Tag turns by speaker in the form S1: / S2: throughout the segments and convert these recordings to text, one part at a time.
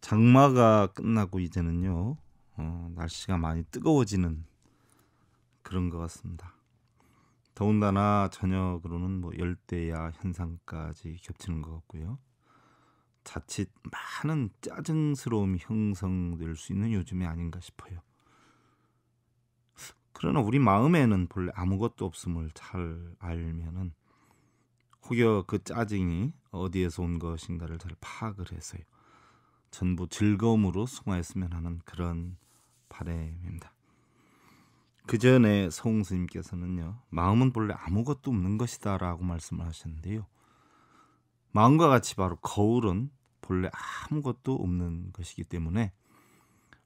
S1: 장마가 끝나고 이제는요 어, 날씨가 많이 뜨거워지는 그런 것 같습니다. 더군다나 저녁으로는 뭐 열대야 현상까지 겹치는 것 같고요. 자칫 많은 짜증스러움이 형성될 수 있는 요즘이 아닌가 싶어요. 그러나 우리 마음에는 본래 아무것도 없음을 잘 알면은 혹여 그 짜증이 어디에서 온 것인가를 잘 파악을 해서요. 전부 즐거움으로 승화했으면 하는 그런 바램입니다. 그 전에 성홍 스님께서는요, 마음은 본래 아무것도 없는 것이다라고 말씀을 하셨는데요. 마음과 같이 바로 거울은 본래 아무것도 없는 것이기 때문에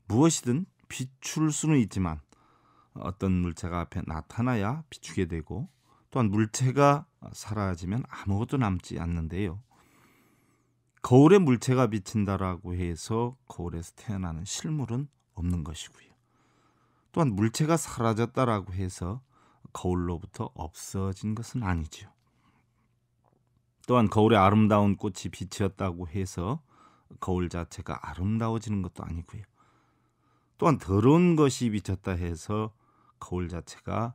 S1: 무엇이든 비출 수는 있지만 어떤 물체가 앞에 나타나야 비추게 되고 또한 물체가 사라지면 아무것도 남지 않는데요. 거울에 물체가 비친다라고 해서 거울에서 태어나는 실물은 없는 것이고요. 또한 물체가 사라졌다라고 해서 거울로부터 없어진 것은 아니죠 또한 거울에 아름다운 꽃이 비치었다고 해서 거울 자체가 아름다워지는 것도 아니고요. 또한 더러운 것이 비쳤다 해서 거울 자체가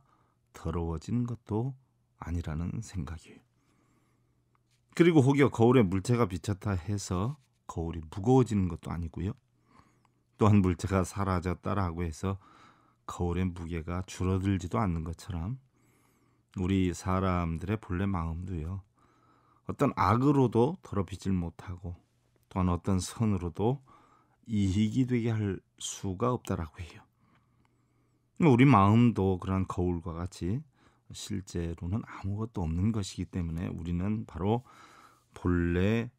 S1: 더러워진 것도 아니라는 생각이에요. 그리고 혹여 거울에 물체가 비쳤다 해서 거울이 무거워지는 것도 아니고요. 또한 물체가 사라졌다라고 해서 거울의 무게가 줄어들지도 않는 것처럼 우리 사람들의 본래 마음도요. 어떤 악으로도 더럽히질 못하고 또한 어떤 선으로도 이익이 되게 할 수가 없다라고 해요. 우리 마음도 그러한 거울과 같이 실제로는 아무것도 없는 것이기 때문에 우리는 바로 본래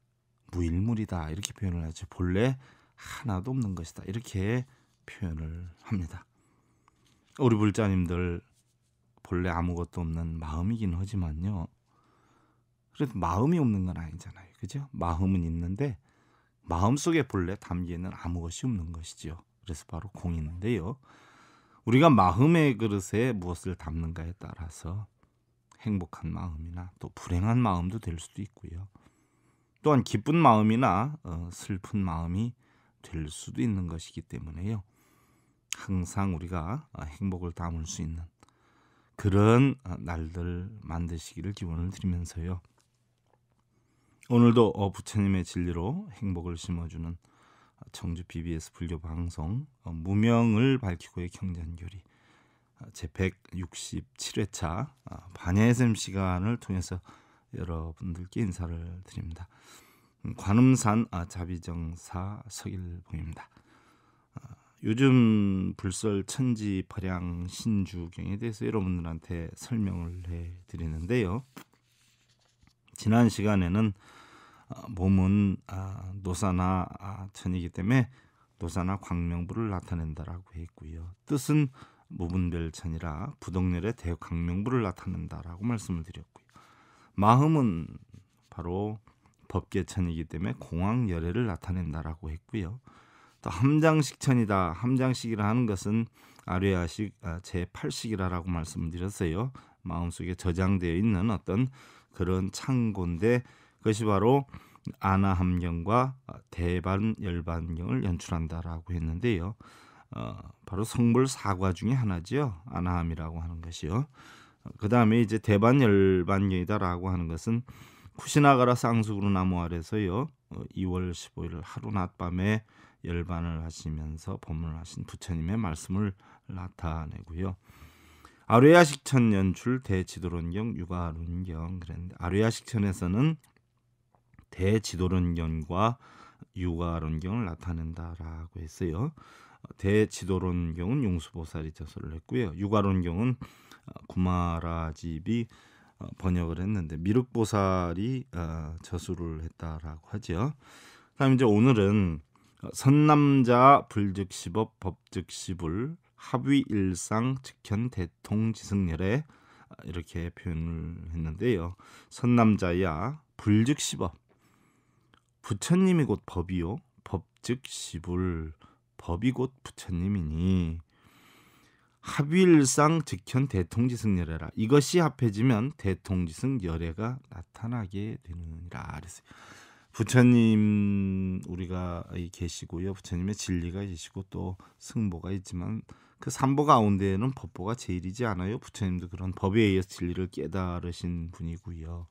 S1: 무일물이다 이렇게 표현을 하죠. 본래 하나도 없는 것이다 이렇게 표현을 합니다. 우리 불자님들 본래 아무것도 없는 마음이긴 하지만요. 그래도 마음이 없는 건 아니잖아요. 그죠? 마음은 있는데 마음 속에 본래 담기에는 아무것이 없는 것이지요. 그래서 바로 공인데요. 우리가 마음의 그릇에 무엇을 담는가에 따라서 행복한 마음이나 또 불행한 마음도 될 수도 있고요. 또한 기쁜 마음이나 어, 슬픈 마음이 될 수도 있는 것이기 때문에요. 항상 우리가 어, 행복을 담을 수 있는 그런 어, 날들 만드시기를 기원을 드리면서요. 오늘도 부처님의 진리로 행복을 심어주는 청주 BBS 불교 방송 무명을 밝히고의 경전교리 제 167회차 반야의 샘 시간을 통해서 여러분들께 인사를 드립니다. 음, 관음산 아, 자비정사 서일봉입니다. 아, 요즘 불설 천지 발양 신주경에 대해서 여러분들한테 설명을 해드리는데요. 지난 시간에는 아, 몸은 아, 노사나 아, 천이기 때문에 노사나 광명부를 나타낸다라고 했고요. 뜻은 무분별천이라 부동렬의 대강명부를 나타낸다라고 말씀을 드렸고요. 마음은 바로 법계천이기 때문에 공황열애를 나타낸다라고 했고요. 또 함장식천이다. 함장식이라 하는 것은 아뢰아식 아, 제8식이라라고 말씀드렸어요. 마음속에 저장되어 있는 어떤 그런 창고인데 그것이 바로 아나함경과 대반열반경을 연출한다라고 했는데요. 어, 바로 성불 사과 중의 하나지요. 아나함이라고 하는 것이요. 그 다음에 이제 대반 열반경이다라고 하는 것은 쿠시나가라 쌍수구루 나무 아래서요 2월 어, 15일 하루 낮밤에 열반을 하시면서 법문을 하신 부처님의 말씀을 나타내고요. 아루야식천 연출 대지도론경 육아론경 그랬는데 아루야식천에서는 대지도론경과 육아론경을 나타낸다라고 했어요. 어, 대지도론경은 용수보살이 저술를 했고요. 육아론경은 어, 구마라집이 어, 번역을 했는데 미륵보살이 어, 저술을 했다라고 하지요. 그다음 이제 오늘은 선남자 불즉시법 법즉시불 합의일상 직현 대통지승열에 이렇게 표현을 했는데요. 선남자야 불즉시법 부처님이 곧 법이요 법즉시불 법이 곧 부처님이니 합의일상 즉현 대통지승 열애라. 이것이 합해지면 대통지승 열애가 나타나게 되느니라. 그랬어요. 부처님 우리가 계시고요. 부처님의 진리가 계시고 또 승보가 있지만 그 삼보 가운데에는 법보가 제일이지 않아요. 부처님도 그런 법에 의해서 진리를 깨달으신 분이고요.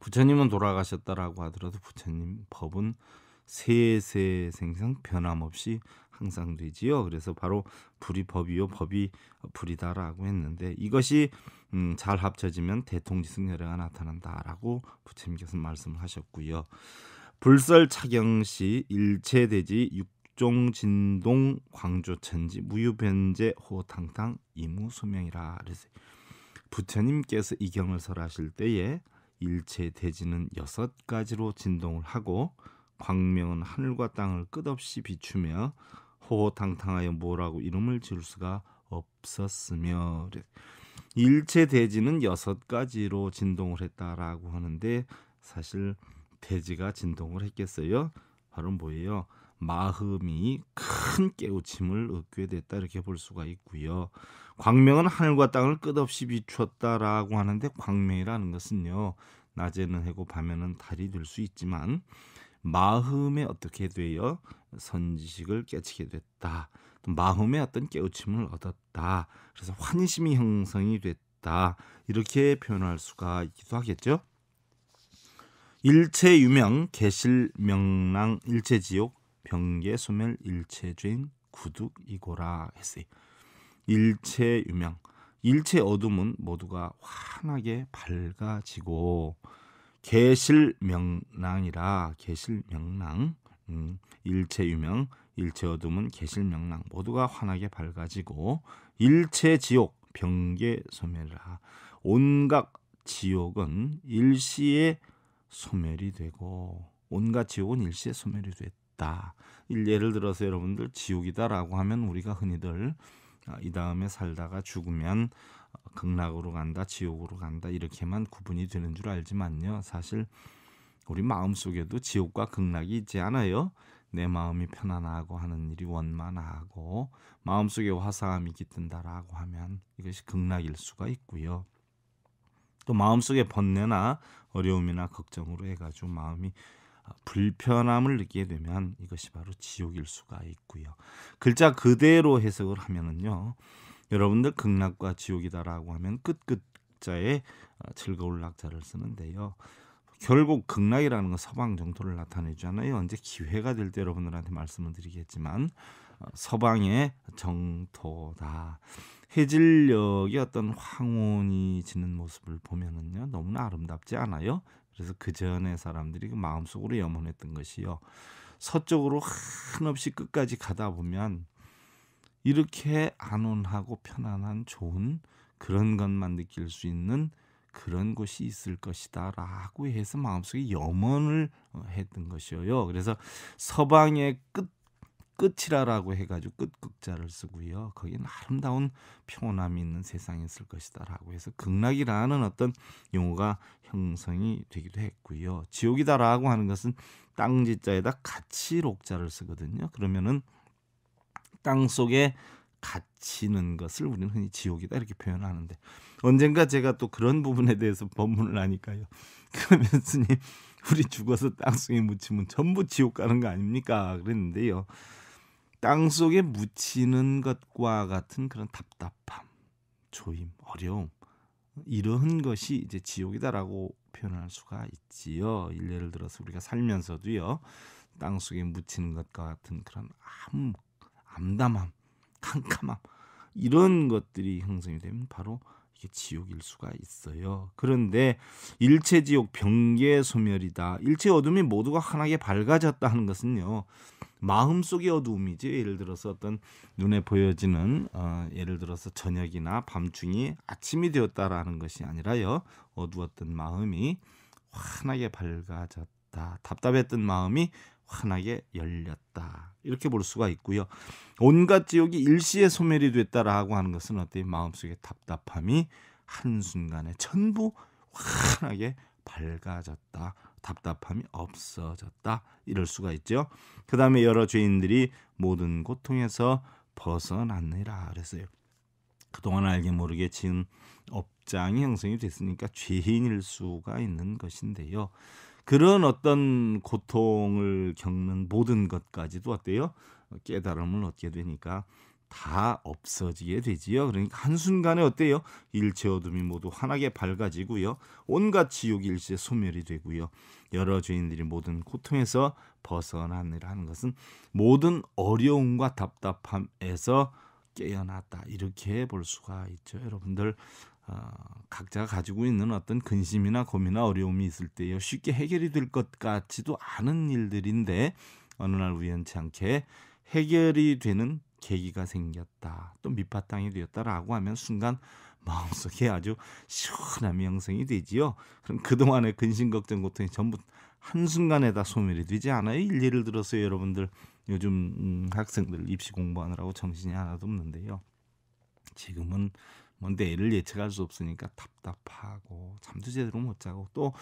S1: 부처님은 돌아가셨다라고 하더라도 부처님 법은 세세생생 변함없이 항상 되지요. 그래서 바로 불이 법이요, 법이 불이다라고 했는데 이것이 음, 잘 합쳐지면 대통지승열회가 나타난다라고 부처님께서 말씀을 하셨고요. 불설 차경시 일체대지 육종 진동 광조천지 무유변제 호탕탕 임무소명이라 그래서 부처님께서 이 경을 설하실 때에 일체 대지는 여섯 가지로 진동을 하고 광명은 하늘과 땅을 끝없이 비추며 호호탕탕하여 뭐라고 이름을 지을 수가 없었으며 일체 대지는 여섯 가지로 진동을 했다라고 하는데 사실 대지가 진동을 했겠어요. 바로 뭐예요? 마음이 큰 깨우침을 얻게 됐다 이렇게 볼 수가 있고요. 광명은 하늘과 땅을 끝없이 비추었다라고 하는데 광명이라는 것은요. 낮에는 해고 밤에는 달이 될 수 있지만 마음에 어떻게 되어 선지식을 깨치게 됐다. 또 마음의 어떤 깨우침을 얻었다. 그래서 환심이 형성이 됐다. 이렇게 표현할 수가 있기도 하겠죠. 일체 유명 개실 명랑 일체 지옥 병계 소멸 일체 죄인 구둑 이고라 했어요. 일체 유명 일체 어둠은 모두가 환하게 밝아지고 개실명랑이라개실명랑 음, 일체 유명 일체 어둠은 개실명랑 모두가 환하게 밝아지고 일체 지옥 병계 소멸이라 온갖 지옥은 일시에 소멸이 되고 온갖 지옥은 일시에 소멸이 됐다. 예를 들어서 여러분들 지옥이다라고 하면 우리가 흔히들 아, 이 다음에 살다가 죽으면 극락으로 간다, 지옥으로 간다 이렇게만 구분이 되는 줄 알지만요. 사실 우리 마음 속에도 지옥과 극락이 있지 않아요. 내 마음이 편안하고 하는 일이 원만하고 마음 속에 화사함이 깃든다라고 하면 이것이 극락일 수가 있고요. 또 마음 속에 번뇌나 어려움이나 걱정으로 해가지고 마음이 아, 불편함을 느끼게 되면 이것이 바로 지옥일 수가 있고요. 글자 그대로 해석을 하면은요. 여러분들 극락과 지옥이다라고 하면 끝끝자에 어, 즐거울 낙자를 쓰는데요. 결국 극락이라는 건 서방 정토를 나타내잖아요. 언제 기회가 될 때 여러분들한테 말씀을 드리겠지만 어, 서방의 정토다. 해질녘의 어떤 황혼이 지는 모습을 보면은요 너무나 아름답지 않아요. 그래서 그 전에 사람들이 그 마음속으로 염원했던 것이요 서쪽으로 한없이 끝까지 가다 보면 이렇게 안온하고 편안한 좋은 그런 것만 느낄 수 있는 그런 곳이 있을 것이다라고 해서 마음속에 염원을 어, 했던 것이요. 그래서 서방의 끝 끝이라라고 해가지고 끝극자를 쓰고요. 거기는 아름다운 평온함이 있는 세상이 있을 것이다라고 해서 극락이라는 어떤 용어가 형성이 되기도 했고요. 지옥이다라고 하는 것은 땅지자에다 같이 록자를 쓰거든요. 그러면은 땅 속에 갇히는 것을 우리는 흔히 지옥이다 이렇게 표현하는데 언젠가 제가 또 그런 부분에 대해서 법문을 하니까요. 그러면 스님 우리 죽어서 땅속에 묻히면 전부 지옥 가는 거 아닙니까? 그랬는데요. 땅속에 묻히는 것과 같은 그런 답답함, 조임, 어려움 이런 것이 이제 지옥이다라고 표현할 수가 있지요. 예를 들어서 우리가 살면서도요. 땅속에 묻히는 것과 같은 그런 아무 암담함, 캄캄함 이런 것들이 형성이 되면 바로 이게 지옥일 수가 있어요. 그런데 일체 지옥 병계 소멸이다. 일체 어둠이 모두가 환하게 밝아졌다 하는 것은요. 마음속의 어두움이지 예를 들어서 어떤 눈에 보여지는 어, 예를 들어서 저녁이나 밤중이 아침이 되었다라는 것이 아니라요 어두웠던 마음이 환하게 밝아졌다 답답했던 마음이 환하게 열렸다. 이렇게 볼 수가 있고요. 온갖 지옥이 일시에 소멸이 됐다라고 하는 것은 어때 마음속의 답답함이 한순간에 전부 환하게 밝아졌다. 답답함이 없어졌다. 이럴 수가 있죠. 그 다음에 여러 죄인들이 모든 고통에서 벗어났느라 그랬어요. 그동안 알게 모르게 지은 업장이 형성이 됐으니까 죄인일 수가 있는 것인데요. 그런 어떤 고통을 겪는 모든 것까지도 어때요? 깨달음을 얻게 되니까 다 없어지게 되지요. 그러니까 한순간에 어때요? 일체 어둠이 모두 환하게 밝아지고요. 온갖 지옥이 일시에 소멸이 되고요. 여러 죄인들이 모든 고통에서 벗어나느라는 것은 모든 어려움과 답답함에서 깨어났다. 이렇게 볼 수가 있죠. 여러분들 어, 각자가 가지고 있는 어떤 근심이나 고민이나 어려움이 있을 때요 쉽게 해결이 될 것 같지도 않은 일들인데 어느 날 우연치 않게 해결이 되는 계기가 생겼다 또 밑바탕이 되었다라고 하면 순간 마음속에 아주 시원한 명성이 되지요 그럼 그동안의 근심 걱정 고통이 전부 한순간에 다 소멸이 되지 않아요 일례를 들어서 여러분들 요즘 음, 학생들 입시 공부하느라고 정신이 하나도 없는데요 지금은 뭔데 뭐 애를 예측할 수 없으니까 답답하고 잠도 제대로 못 자고 또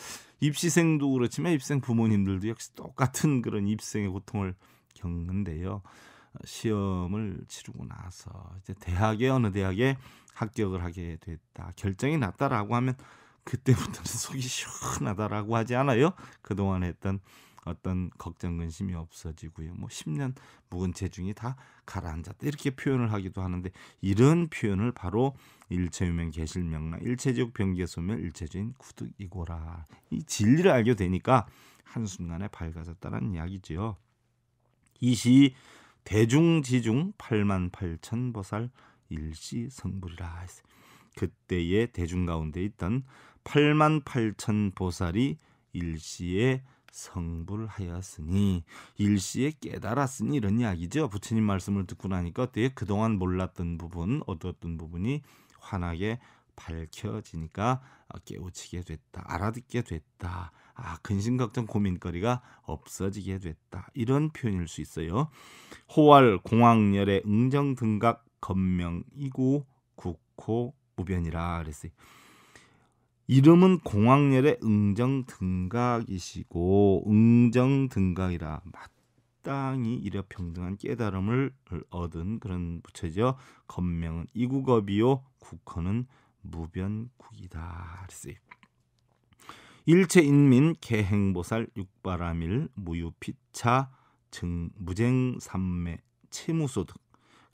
S1: 입시생도 그렇지만 입생 부모님들도 역시 똑같은 그런 입생의 고통을 겪는데요. 시험을 치르고 나서 이제 대학에 어느 대학에 합격을 하게 됐다 결정이 났다라고 하면 그때부터는 속이 시원하다라고 하지 않아요? 그동안 했던 어떤 걱정 근심이 없어지고요. 뭐 10년 묵은 체중이다 가라앉았다. 이렇게 표현을 하기도 하는데 이런 표현을 바로 일체유명 개실명랑 일체지옥 변기소멸 일체적인 구득이고라. 이 진리를 알게 되니까 한순간에 밝아졌다는 이야기죠이시 대중지중 8만 8천 보살 일시성불이라 그때의 대중 가운데 있던 8만 8천 보살이 일시에 성불하였으니 일시에 깨달았으니 이런 이야기죠. 부처님 말씀을 듣고 나니까 되게 그동안 몰랐던 부분, 어두웠던 부분이 환하게 밝혀지니까 아, 깨우치게 됐다. 알아듣게 됐다. 아, 근심 걱정 고민거리가 없어지게 됐다. 이런 표현일 수 있어요. 호활 공황열의 응정 등각 건명이고 국호 무변이라 그랬어요. 이름은 공황렬의 응정 등각이시고 응정 등각이라 마땅히 이려 평등한 깨달음을 얻은 그런 부처죠. 건명은 이국업이요 국헌은 무변국이다. 그랬어요. 일체 인민 개행보살 육바라밀 무유피차 증 무쟁삼매 채무소득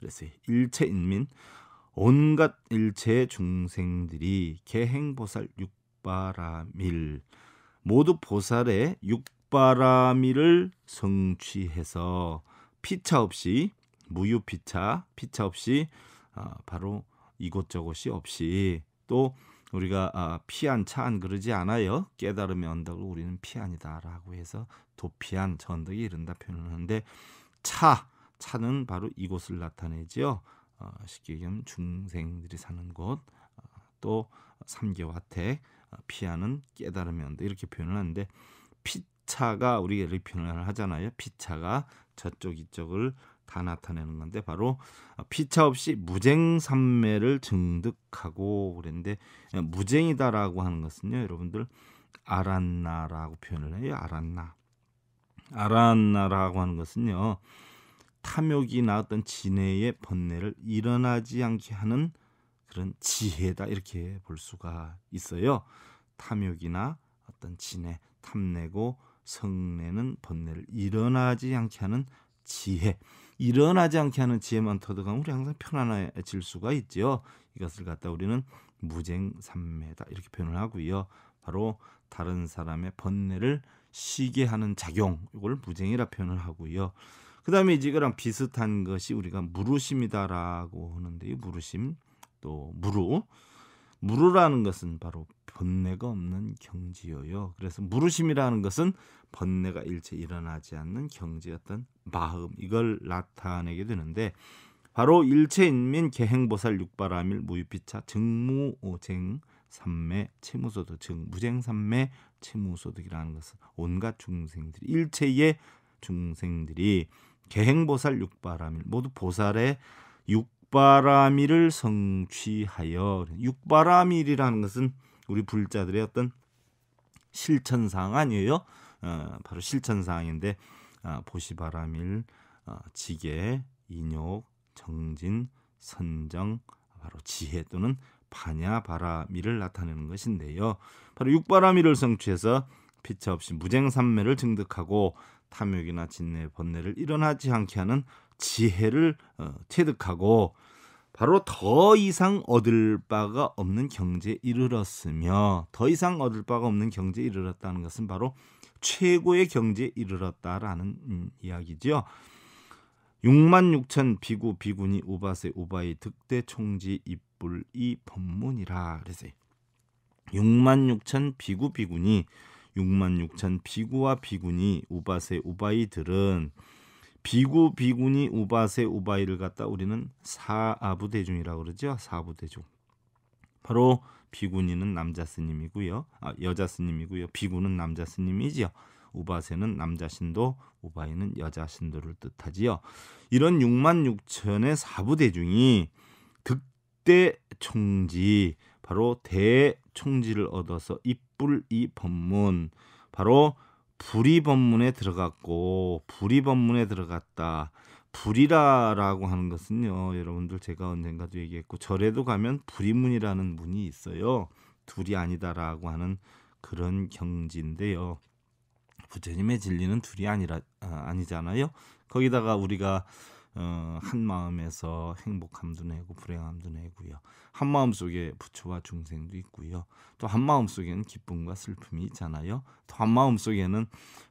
S1: 그랬어요. 일체 인민 온갖 일체의 중생들이 개행보살 육바라밀 모두 보살의 육바라밀을 성취해서 피차 없이 무유 피차 피차 없이 아, 바로 이곳저곳이 없이 또 우리가 아, 피한 차 안 그러지 않아요 깨달음의 언덕을 우리는 피한이다라고 해서 도피한 전덕이 이른다 표현을 하는데 차 차는 바로 이곳을 나타내지요 어, 쉽게 얘기하면 중생들이 사는 곳, 어, 또 삼계화택, 어, 피하는 깨달음의 언덕 이렇게 표현을 하는데 피차가 우리가 이렇게 표현을 하잖아요. 피차가 저쪽 이쪽을 다 나타내는 건데 바로 어, 피차 없이 무쟁삼매를 증득하고 그랬는데 무쟁이다라고 하는 것은요 여러분들 아란나라고 표현을 해요 아란나 아란나라고 하는 것은요 탐욕이나 왔던지해의 번뇌를 일어나지 않게 하는 그런 지혜다 이렇게 볼 수가 있어요. 탐욕이나 어떤 지해 탐내고 성내는 번뇌를 일어나지 않게 하는 지혜. 일어나지 않게 하는 지혜만 터득하면 우리 항상 편안해질 수가 있죠 이것을 갖다 우리는 무쟁삼매다 이렇게 표현을 하고요. 바로 다른 사람의 번뇌를 쉬게 하는 작용 이걸 무쟁이라 표현을 하고요. 그다음에 이거랑 비슷한 것이 우리가 무르심이다라고 하는데 이 무르심 또 무루 무루라는 것은 바로 번뇌가 없는 경지여요 그래서 무르심이라는 것은 번뇌가 일체 일어나지 않는 경지 였던 마음 이걸 나타내게 되는데 바로 일체인민 개행보살 육바라밀 무유피차 증무오쟁 삼매 채무소득 증 무쟁삼매 채무소득이라는 것은 온갖 중생들이 일체의 중생들이 계행보살 육바라밀 모두 보살의 육바라밀을 성취하여 육바라밀이라는 것은 우리 불자들의 어떤 실천사항 아니에요? 어, 바로 실천사항인데 어, 보시바라밀 어, 지계 인욕 정진 선정 바로 지혜 또는 반야바라밀을 나타내는 것인데요. 바로 육바라밀을 성취해서 피처 없이 무쟁삼매를 증득하고 탐욕이나 진내 번뇌를 일어나지 않게 하는 지혜를 어, 체득하고 바로 더 이상 얻을 바가 없는 경지에 이르렀으며 더 이상 얻을 바가 없는 경지에 이르렀다는 것은 바로 최고의 경지에 이르렀다라는 음, 이야기지요. 6만 6천 비구 비군이 우바세 우바이 득대 총지 입불 이 법문이라 그래서 6만 6천 비구 비군이 6만 6천 비구와 비구니 우바세 우바이들은 비구 비구니 우바세 우바이를 갖다 우리는 사부 대중이라고 그러죠. 사부 대중. 바로 비구니는 남자 스님이고요. 아, 여자 스님이고요. 비구는 남자 스님이지요. 우바세는 남자 신도, 우바이는 여자 신도를 뜻하지요. 이런 6만 6천의 사부 대중이 득대 총지 바로 대총지를 얻어서 입불이 법문 바로 불이 법문에 들어갔고 불이 법문에 들어갔다. 불이라라고 하는 것은요, 여러분들 제가 언젠가도 얘기했고 절에도 가면 불이문이라는 문이 있어요. 둘이 아니다라고 하는 그런 경지인데요. 부처님의 진리는 둘이 아니라 아, 니잖아요 거기다가 우리가 어, 한 마음에서 행복함도 내고 불행함도 내고요. 한 마음 속에 부처와 중생도 있고요. 또 한 마음 속에는 기쁨과 슬픔이 있잖아요. 또 한 마음 속에는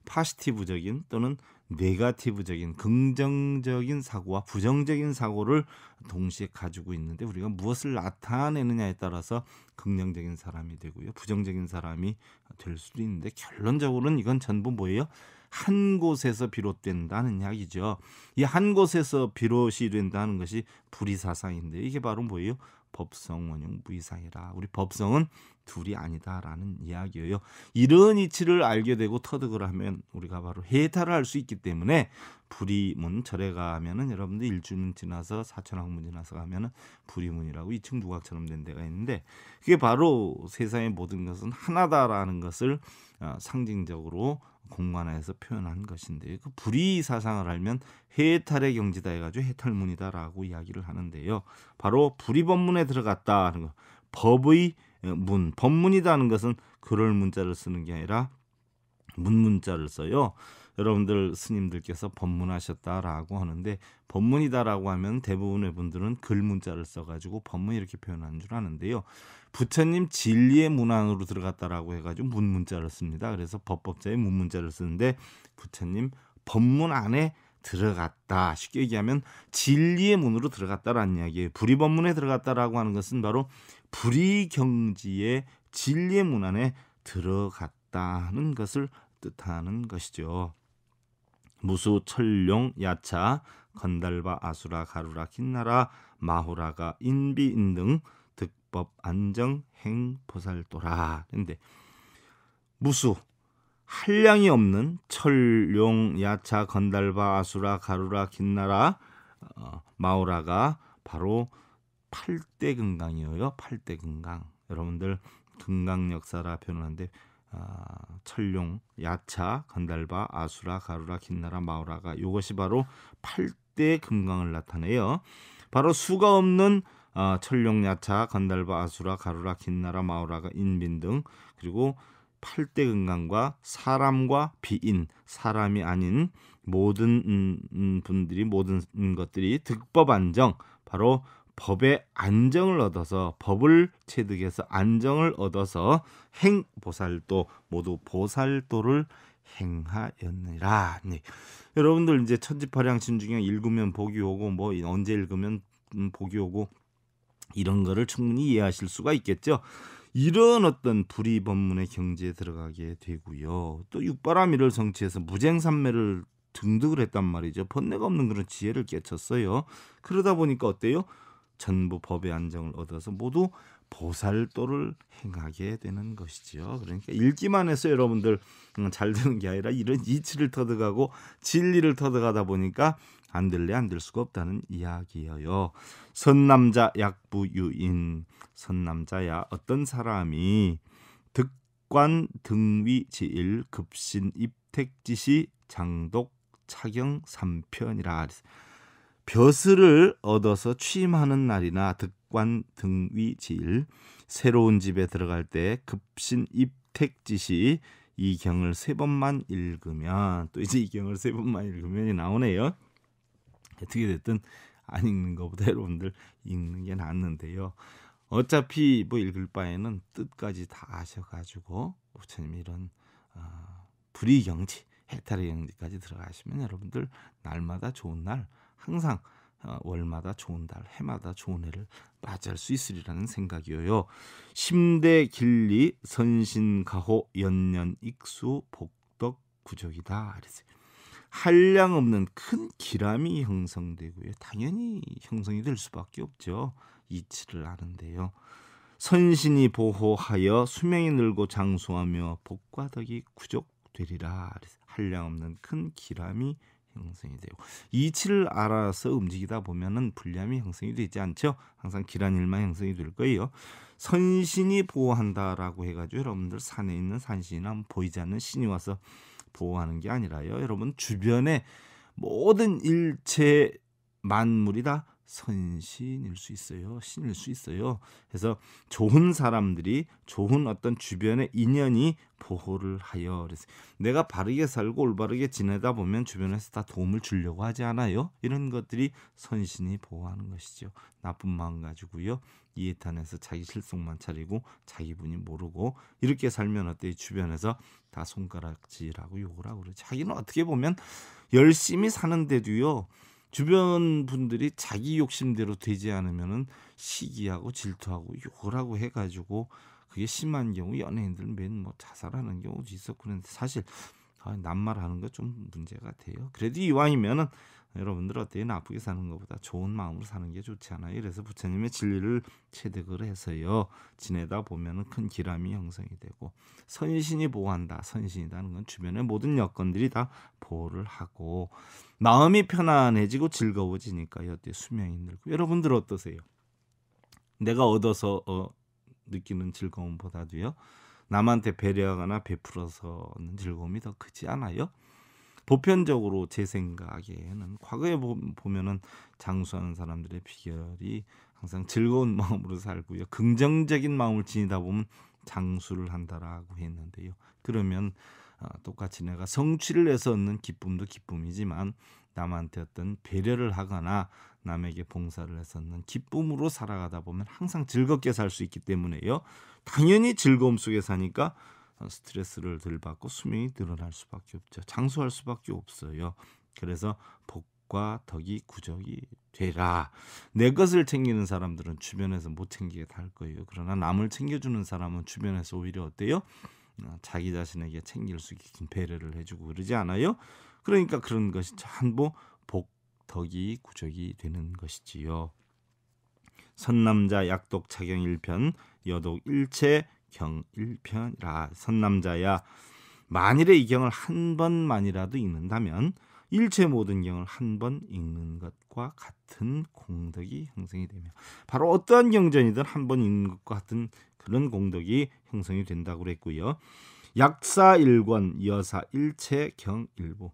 S1: 파시티브적인 또는 네가티브적인 긍정적인 사고와 부정적인 사고를 동시에 가지고 있는데 우리가 무엇을 나타내느냐에 따라서 긍정적인 사람이 되고요. 부정적인 사람이 될 수도 있는데 결론적으로는 이건 전부 뭐예요? 한 곳에서 비롯된다는 이야기죠. 이 한 곳에서 비롯이 된다는 것이 불의사상인데 이게 바로 뭐예요? 법성원용 무이상이라. 우리 법성은 둘이 아니다라는 이야기예요. 이런 이치를 알게 되고 터득을 하면 우리가 바로 해탈을 할 수 있기 때문에 불이문 절에 가면은 여러분들 일주문 지나서 사천학문 지나서 가면은 불이문이라고 2층 부각처럼 된 데가 있는데 그게 바로 세상의 모든 것은 하나다라는 것을 어, 상징적으로 공간화해서 표현한 것인데 그 불이 사상을 알면 해탈의 경지다 해가지고 해탈문이다라고 이야기를 하는데요. 바로 불이 법문에 들어갔다는 하 거. 법의 문 법문이라는 것은 글을 문자를 쓰는 게 아니라 문문자를 써요. 여러분들 스님들께서 법문하셨다라고 하는데 법문이다라고 하면 대부분의 분들은 글 문자를 써가지고 법문 이렇게 표현하는 줄 아는데요. 부처님 진리의 문안으로 들어갔다라고 해가지고 문 문자를 씁니다. 그래서 법법자의 문 문자를 쓰는데 부처님 법문 안에 들어갔다. 쉽게 얘기하면 진리의 문으로 들어갔다라는 이야기예요. 불이법문에 들어갔다라고 하는 것은 바로 불의 경지의 진리의 문 안에 들어갔다는 것을 뜻하는 것이죠. 무수, 철룡, 야차, 건달바, 아수라, 가루라, 긴나라, 마호라가, 인비, 인등, 득법, 안정, 행, 보살도라. 근데 무수 한량이 없는 철룡, 야차, 건달바, 아수라, 가루라, 긴나라, 어, 마호라가 바로 팔대 금강이에요. 팔대 금강. 여러분들 금강 역사라 표현하는데 아, 철룡, 야차, 간달바, 아수라, 가루라, 긴나라, 마우라가 이것이 바로 팔대 금강을 나타내요. 바로 수가 없는 아, 철룡, 야차, 간달바, 아수라, 가루라, 긴나라, 마우라가 인민 등 그리고 팔대 금강과 사람과 비인, 사람이 아닌 모든 음, 음, 분들이 모든 것들이 득법 안정 바로 법의 안정을 얻어서 법을 체득해서 안정을 얻어서 행보살도 모두 보살도를 행하였느라. 네. 여러분들 이제 천지파량 신중에 읽으면 복이 오고 뭐 언제 읽으면 음, 복이 오고 이런 거를 충분히 이해하실 수가 있겠죠. 이런 어떤 불이 법문의 경지에 들어가게 되고요. 또육바라미를 성취해서 무쟁삼매를 등득을 했단 말이죠. 번뇌가 없는 그런 지혜를 깨쳤어요. 그러다 보니까 어때요? 전부 법의 안정을 얻어서 모두 보살도를 행하게 되는 것이지요. 그러니까 읽기만 해서 여러분들 음, 잘 되는 게 아니라 이런 이치를 터득하고 진리를 터득하다 보니까 안 될래 안 될 수가 없다는 이야기예요. 선남자 약부유인 선남자야 어떤 사람이 득관 등위 지일 급신 입택지시 장독 차경 삼편이라 벼슬을 얻어서 취임하는 날이나 득관 등위지일 새로운 집에 들어갈 때 급신 입택지시 이 경을 세 번만 읽으면 또 이제 이 경을 세 번만 읽으면 나오네요. 어떻게 됐든 안 읽는 것보다 여러분들 읽는 게 낫는데요. 어차피 뭐 읽을 바에는 뜻까지 다 아셔가지고 부처님이 런 어, 불의경지 해탈의 경지까지 들어가시면 여러분들 날마다 좋은 날 항상 어, 월마다 좋은 달, 해마다 좋은 해를 맞이할 수 있으리라는 생각이에요. 심대 길리 선신가호 연년 익수 복덕 구적이다. 한량 없는 큰 기람이 형성되고요. 당연히 형성이 될 수밖에 없죠. 이치를 아는데요. 선신이 보호하여 수명이 늘고 장수하며 복과 덕이 구족되리라. 한량 없는 큰 기람이 형성이 되고 이치를 알아서 움직이다 보면은 불량이 형성이 되지 않죠. 항상 길한 일만 형성이 될 거예요. 선신이 보호한다라고 해가지고 여러분들 산에 있는 산신이나 보이지 않는 신이 와서 보호하는 게 아니라요. 여러분 주변에 모든 일체 만물이 다 선신일 수 있어요. 신일 수 있어요. 그래서 좋은 사람들이 좋은 어떤 주변의 인연이 보호를 하여 그래서 내가 바르게 살고 올바르게 지내다 보면 주변에서 다 도움을 주려고 하지 않아요. 이런 것들이 선신이 보호하는 것이죠. 나쁜 마음 가지고요. 이해탄에서 자기 실속만 차리고 자기 분이 모르고 이렇게 살면 어때 요 주변에서 다 손가락질하고 욕을 하고 그러죠 자기는 어떻게 보면 열심히 사는데도요. 주변 분들이 자기 욕심대로 되지 않으면은 시기하고 질투하고 욕하고 해가지고 그게 심한 경우 연예인들 맨 뭐 자살하는 경우도 있었고 그런데 사실 아, 남말 하는 거 좀 문제가 돼요. 그래도 이왕이면은 여러분들 어떻게 나쁘게 사는 것보다 좋은 마음으로 사는 게 좋지 않아요. 이래서 부처님의 진리를 체득을 해서요. 지내다 보면 큰 기람이 형성이 되고 선신이 보호한다. 선신이라는 건 주변의 모든 여건들이 다 보호를 하고 마음이 편안해지고 즐거워지니까 여태 수명이 늘고 여러분들 어떠세요? 내가 얻어서 어, 느끼는 즐거움보다도요. 남한테 배려하거나 베풀어서 는 즐거움이 더 크지 않아요? 보편적으로 제 생각에는 과거에 보면은 장수하는 사람들의 비결이 항상 즐거운 마음으로 살고요. 긍정적인 마음을 지니다 보면 장수를 한다라고 했는데요. 그러면 아, 똑같이 내가 성취를 내서 얻는 기쁨도 기쁨이지만 남한테 어떤 배려를 하거나 남에게 봉사를 했었는 기쁨으로 살아가다 보면 항상 즐겁게 살 수 있기 때문에요. 당연히 즐거움 속에 사니까 스트레스를 덜 받고 수명이 늘어날 수밖에 없죠. 장수할 수밖에 없어요. 그래서 복과 덕이 구적이 되라. 내 것을 챙기는 사람들은 주변에서 못 챙기게 달 거예요. 그러나 남을 챙겨주는 사람은 주변에서 오히려 어때요? 아, 자기 자신에게 챙길 수 있는 배려를 해주고 그러지 않아요? 그러니까 그런 것이 전부 복, 덕이, 구적이 되는 것이지요. 선남자 약독 착경 1편, 여독 일체 경 1편이라 선남자야 만일의 이 경을 한 번만이라도 읽는다면 일체 모든 경을 한 번 읽는 것과 같은 공덕이 형성이 되며 바로 어떠한 경전이든 한 번 읽는 것과 같은 그런 공덕이 형성이 된다고 그랬고요. 약사 일권 여사 일체 경 일보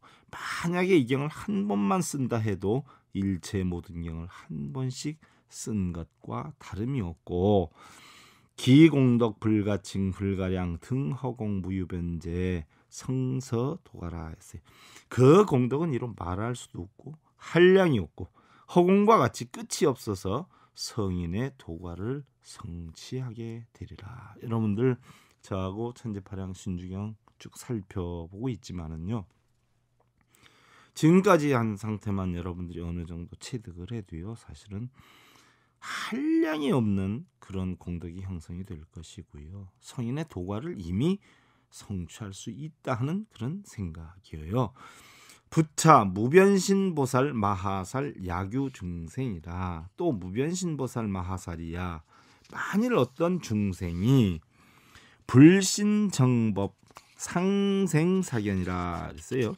S1: 만약에 이 경을 한 번만 쓴다 해도 일체 모든 경을 한 번씩 쓴 것과 다름이 없고 기공덕 불가칭 불가량 등허공 무유변제 성서 도가라 했어요. 그 공덕은 이런 말할 수도 없고 한량이 없고 허공과 같이 끝이 없어서 성인의 도가를 성취하게 되리라. 여러분들 저하고 천재파량 신주경 쭉 살펴보고 있지만은요. 지금까지 한 상태만 여러분들이 어느 정도 체득을 해도요. 사실은 한량이 없는 그런 공덕이 형성이 될 것이고요. 성인의 도가를 이미 성취할 수 있다 는 그런 생각이에요. 부차 무변신보살 마하살 야규중생이라 또 무변신보살 마하살이야 만일 어떤 중생이 불신정법 상생사견이라 했어요.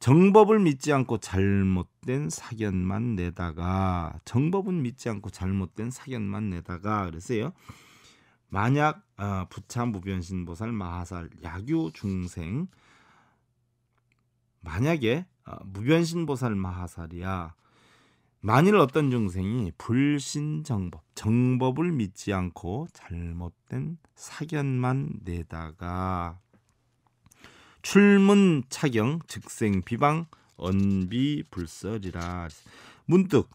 S1: 정법을 믿지 않고 잘못된 사견만 내다가 정법은 믿지 않고 잘못된 사견만 내다가 그랬어요. 만약 어, 부차 무변신보살 마하살 야유 중생 만약에 어, 아, 무변신보살 마하살이야 만일 어떤 중생이 불신 정법 정법을 믿지 않고 잘못된 사견만 내다가 출문 착경 즉생 비방 언비 불설이라 문득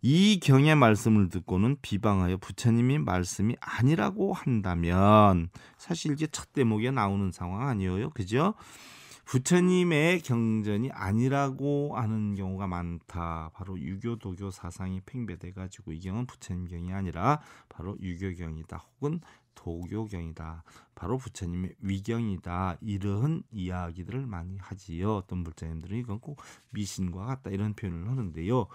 S1: 이 경의 말씀을 듣고는 비방하여 부처님이 말씀이 아니라고 한다면 사실 이게 첫 대목에 나오는 상황 아니에요 그죠 부처님의 경전이 아니라고 하는 경우가 많다. 바로 유교 도교 사상이 팽배돼 가지고 이 경은 부처님 경이 아니라 바로 유교경이다. 혹은 도교경이다. 바로 부처님의 위경이다. 이런 이야기들을 많이 하지요. 어떤 불자님들은 이건 꼭 미신과 같다 이런 표현을 하는데요.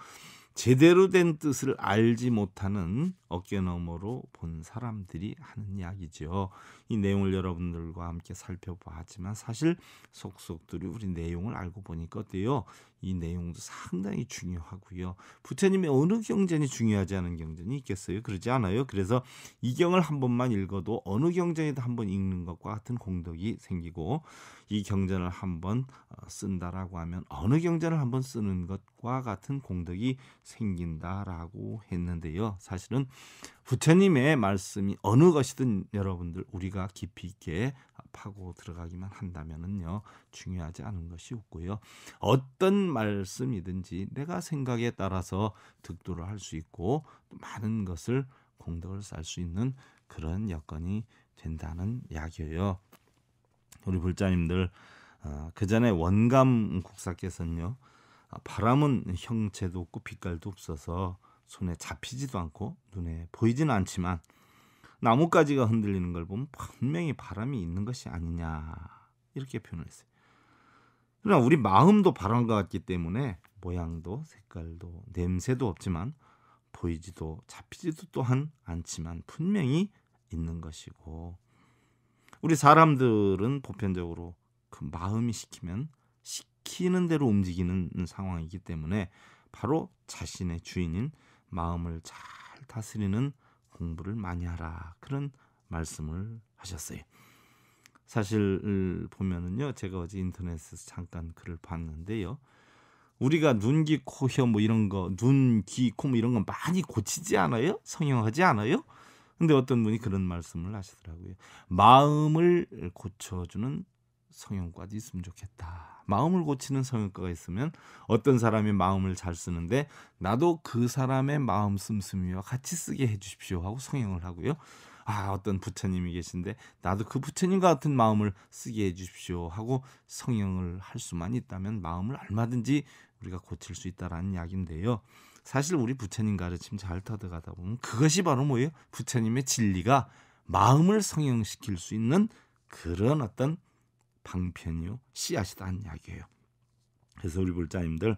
S1: 제대로 된 뜻을 알지 못하는 어깨 너머로 본 사람들이 하는 이야기죠이 내용을 여러분들과 함께 살펴봤지만 사실 속속들이 우리 내용을 알고 보니까 어때요? 이 내용도 상당히 중요하고요. 부처님의 어느 경전이 중요하지 않은 경전이 있겠어요? 그러지 않아요. 그래서 이 경을 한 번만 읽어도 어느 경전에도한 번 읽는 것과 같은 공덕이 생기고 이 경전을 한번 어, 쓴다라고 하면 어느 경전을 한 번 쓰는 것과 같은 공덕이 생긴다라고 했는데요. 사실은 부처님의 말씀이 어느 것이든 여러분들 우리가 깊이 있게 파고 들어가기만 한다면은요 중요하지 않은 것이 없고요 어떤 말씀이든지 내가 생각에 따라서 득도를 할 수 있고 많은 것을 공덕을 쌓을 수 있는 그런 여건이 된다는 약이에요 우리 불자님들 어, 그 전에 원감 국사께서는요 아, 바람은 형체도 없고 빛깔도 없어서 손에 잡히지도 않고 눈에 보이지는 않지만 나뭇가지가 흔들리는 걸 보면 분명히 바람이 있는 것이 아니냐 이렇게 표현을 했어요. 그러나 우리 마음도 바람과 같기 때문에 모양도 색깔도 냄새도 없지만 보이지도 잡히지도 또한 않지만 분명히 있는 것이고 우리 사람들은 보편적으로 그 마음이 시키면 시키는 대로 움직이는 상황이기 때문에 바로 자신의 주인인 마음을 잘 다스리는 공부를 많이 하라 그런 말씀을 하셨어요. 사실 보면은요 제가 어제 인터넷에서 잠깐 글을 봤는데요 우리가 눈, 귀, 코, 혀뭐 이런 거 눈, 귀, 코뭐 이런 거 많이 고치지 않아요? 성형하지 않아요? 근데 어떤 분이 그런 말씀을 하시더라고요. 마음을 고쳐주는 성형과도 있으면 좋겠다. 마음을 고치는 성형과가 있으면 어떤 사람이 마음을 잘 쓰는데 나도 그 사람의 마음 씀씀이와 같이 쓰게 해주십시오 하고 성형을 하고요. 아 어떤 부처님이 계신데 나도 그 부처님과 같은 마음을 쓰게 해주십시오 하고 성형을 할 수만 있다면 마음을 얼마든지 우리가 고칠 수 있다라는 이야기인데요. 사실 우리 부처님 가르침 잘 터득하다 보면 그것이 바로 뭐예요? 부처님의 진리가 마음을 성형시킬 수 있는 그런 어떤 방편이요 씨앗이다는 이야기예요. 그래서 우리 불자님들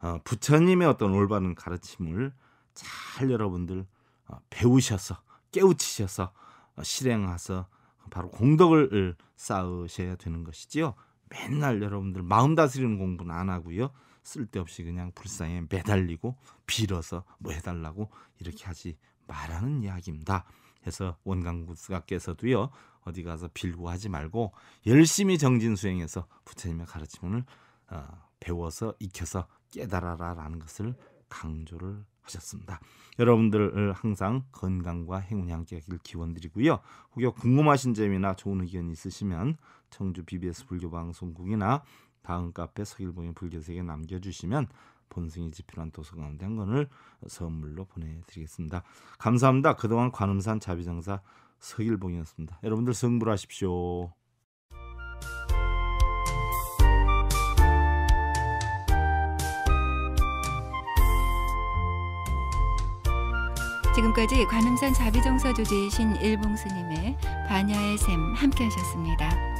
S1: 어, 부처님의 어떤 올바른 가르침을 잘 여러분들 어, 배우셔서 깨우치셔서 어, 실행해서 바로 공덕을 쌓으셔야 되는 것이지요. 맨날 여러분들 마음 다스리는 공부는 안 하고요. 쓸데없이 그냥 불상에 매달리고 빌어서 뭐 해달라고 이렇게 하지 말라는 이야기입니다. 해서 원강구스가께서도요 어디 가서 빌고 하지 말고 열심히 정진 수행해서 부처님의 가르침을 어, 배워서 익혀서 깨달아라라는 것을 강조를 하셨습니다. 여러분들 항상 건강과 행운이 함께하길 기원드리고요. 혹여 궁금하신 점이나 좋은 의견이 있으시면 청주 BBS 불교방송국이나 다음 카페 서일봉의 불교세계 남겨주시면 본승이 집필한 도서가운데 한 권을 선물로 보내드리겠습니다. 감사합니다. 그동안 관음산 자비정사 서일봉이었습니다. 여러분들 성불하십시오. 지금까지 관음산 자비정사 조지이신 일봉스님의 반야의 샘 함께 하셨습니다.